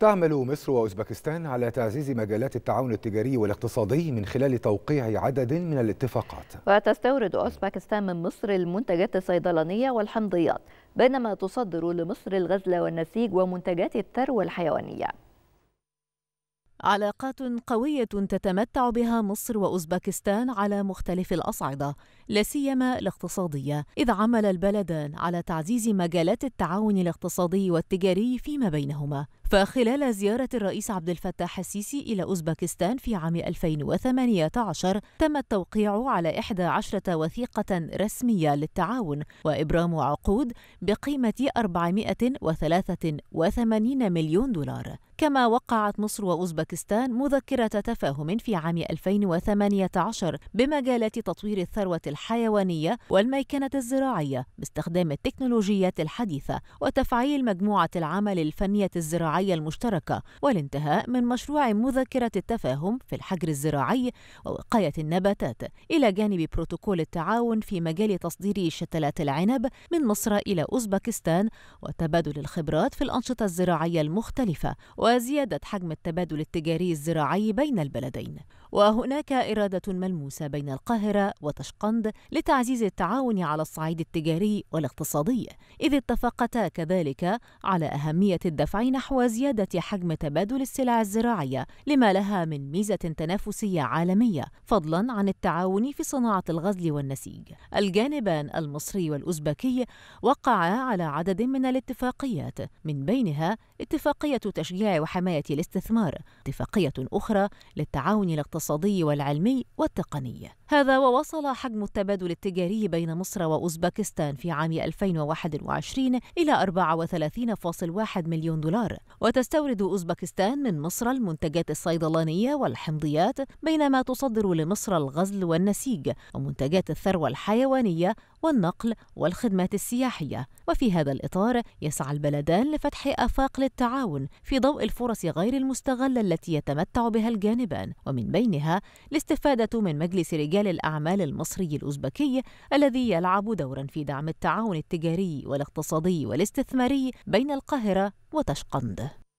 تعمل مصر وأوزبكستان على تعزيز مجالات التعاون التجاري والاقتصادي من خلال توقيع عدد من الاتفاقات وتستورد أوزبكستان من مصر المنتجات الصيدلانية والحمضيات بينما تصدر لمصر الغزل والنسيج ومنتجات الثروة الحيوانية علاقات قوية تتمتع بها مصر وأوزبكستان على مختلف الأصعدة، لا سيما الاقتصادية، إذ عمل البلدان على تعزيز مجالات التعاون الاقتصادي والتجاري فيما بينهما، فخلال زيارة الرئيس عبد الفتاح السيسي إلى أوزبكستان في عام 2018 تم التوقيع على 11 وثيقة رسمية للتعاون وإبرام عقود بقيمة 483 مليون دولار كما وقعت مصر وأوزبكستان مذكرة تفاهم في عام 2018 بمجالات تطوير الثروة الحيوانية والميكنة الزراعية باستخدام التكنولوجيات الحديثة وتفعيل مجموعة العمل الفنية الزراعية الزراعية المشتركة والانتهاء من مشروع مذكرة التفاهم في الحجر الزراعي ووقاية النباتات إلى جانب بروتوكول التعاون في مجال تصدير شتلات العنب من مصر إلى أوزبكستان وتبادل الخبرات في الأنشطة الزراعية المختلفة وزيادة حجم التبادل التجاري الزراعي بين البلدين وهناك إرادة ملموسة بين القاهرة وتشقند لتعزيز التعاون على الصعيد التجاري والاقتصادي إذ اتفقتا كذلك على أهمية الدفع نحو وزيادة حجم تبادل السلع الزراعية لما لها من ميزة تنافسية عالمية فضلا عن التعاون في صناعة الغزل والنسيج الجانبان المصري والأوزبكي وقعا على عدد من الاتفاقيات من بينها اتفاقية تشجيع وحماية الاستثمار اتفاقية أخرى للتعاون الاقتصادي والعلمي والتقني هذا ووصل حجم التبادل التجاري بين مصر وأوزبكستان في عام 2021 إلى 34.1 مليون دولار وتستورد أوزبكستان من مصر المنتجات الصيدلانية والحمضيات بينما تصدر لمصر الغزل والنسيج ومنتجات الثروة الحيوانية والنقل والخدمات السياحية وفي هذا الإطار يسعى البلدان لفتح آفاق للتعاون في ضوء الفرص غير المستغلة التي يتمتع بها الجانبان ومن بينها الاستفادة من مجلس رجال رجال الأعمال المصري الأوزبكي الذي يلعب دورا في دعم التعاون التجاري والاقتصادي والاستثماري بين القاهرة وتشقند